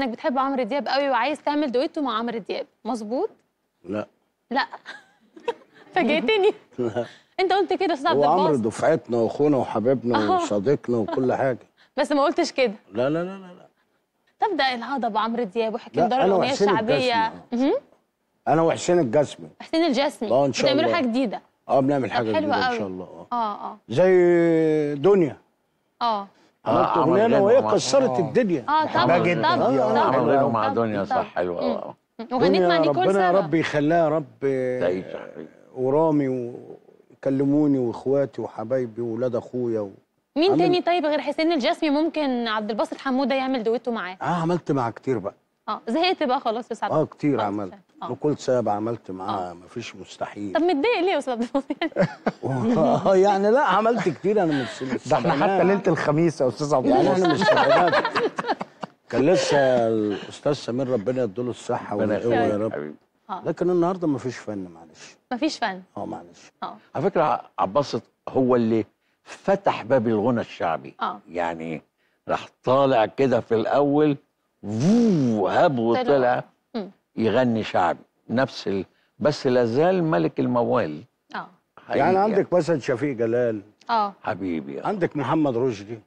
انك بتحب عمرو دياب قوي وعايز تعمل دويتو مع عمرو دياب مظبوط لا لا فاجئتني انت قلت كده استاذ عبد الباسط عمرو دفعتنا واخونا وحبيبنا وصديقنا وكل حاجه بس ما قلتش كده لا لا لا لا, تبدا الهضبه عمرو دياب وحكيم دار الاغنيه الشعبيه انا وحسين الجسمي حسين الجسمي اه ان شاء الله بتعملوا حاجه جديده اه بنعمل حاجه جديده ان شاء الله آه. اه اه زي دنيا اه آه، عملت اغنيه وهي كسرت آه. الدنيا اه طبعا آه، طبعا عملنا مع دنيا صح حلوه وغنيت مع نيكول ربنا يا رب يخليها يا رب ورامي وكلموني واخواتي وحبايبي واولاد اخويا و... مين تاني طيب غير حسين الجسمي ممكن عبد الباسط حموده يعمل دويتو معاه اه عملت معاه كتير بقى اه زهقت بقى خلاص يا سعد اه كتير عملت آه. وكل سبب عملت معاه آه. مفيش مستحيل طب متضايق ليه يا استاذ عبد اه يعني لا عملت كتير انا مش ده احنا حتى ليله الخميس يا استاذ عبد يعني انا مش كان لسه الاستاذ سمير ربنا يديله الصحه والقوه يا رب آه. لكن النهارده مفيش فن معلش مفيش فن اه معلش اه على فكره عباس هو اللي فتح باب الغنى الشعبي اه يعني راح طالع كده في الاول هب وطلع يغني شعبي نفس ال... بس لازال ملك الموال اه يعني, يعني عندك مثلا شفيق جلال اه حبيبي أوه. عندك محمد رشدي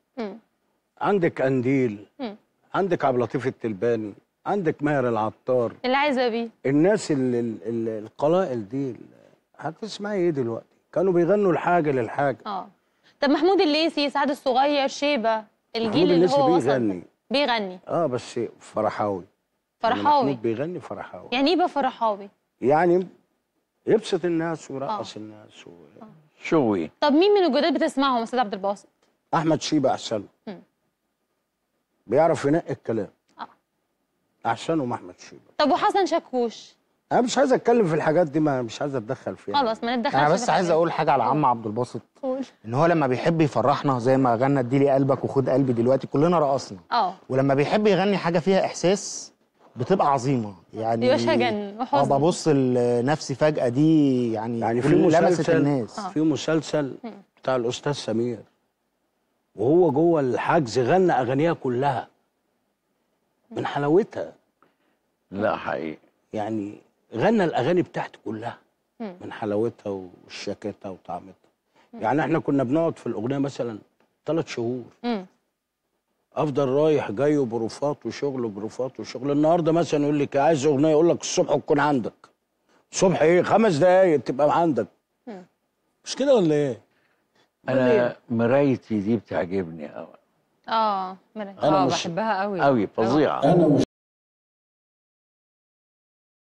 عندك قنديل عندك عبد اللطيف التلباني عندك ماهر العطار العزبي بيه الناس اللي اللي القلائل دي هتسمعي ايه دلوقتي كانوا بيغنوا الحاجه للحاجه اه طب محمود الليثي سعد الصغير شيبه الجيل اللي هو بيغني بيغني اه بس فرحاوي يعني فرحاوي محمود بيغني فرحاوي يعني ايه بقى فرحاوي؟ يعني يبسط الناس ويرقص آه. الناس و... آه. شو طب مين من الجداد بتسمعهم استاذ عبد الباسط؟ احمد شيبه احسن بيعرف ينقي الكلام اه احسنهم احمد شيبه طب وحسن شاكوش انا مش عايز اتكلم في الحاجات دي ما مش عايز اتدخل فيها خلاص ما نتدخلش انا بس عايز اقول حاجه على عم عبد الباسط ان هو لما بيحب يفرحنا زي ما غنى اديلي قلبك وخد قلبي دلوقتي كلنا رقصنا اه ولما بيحب يغني حاجه فيها احساس بتبقى عظيمه يعني يا شجن وحزن آه، ببص لنفسي فجاه دي يعني, يعني في مسلسل الناس آه. في مسلسل بتاع الاستاذ سمير وهو جوه الحجز غنى اغانيها كلها من حلاوتها لا حقيقي يعني غنى الاغاني بتاعته كلها من حلاوتها وشكاتها وطعمتها يعني احنا كنا بنقعد في الاغنيه مثلا ثلاث شهور افضل رايح جاي وبروفات وشغل وبروفات وشغل النهارده مثلا يقول لك عايز اغنيه يقول لك الصبح تكون عندك الصبح ايه خمس دقايق تبقى عندك مش كده ولا ايه انا مرايتي دي بتعجبني قوي اه مرايتي اه بحبها قوي قوي فظيعه انا مش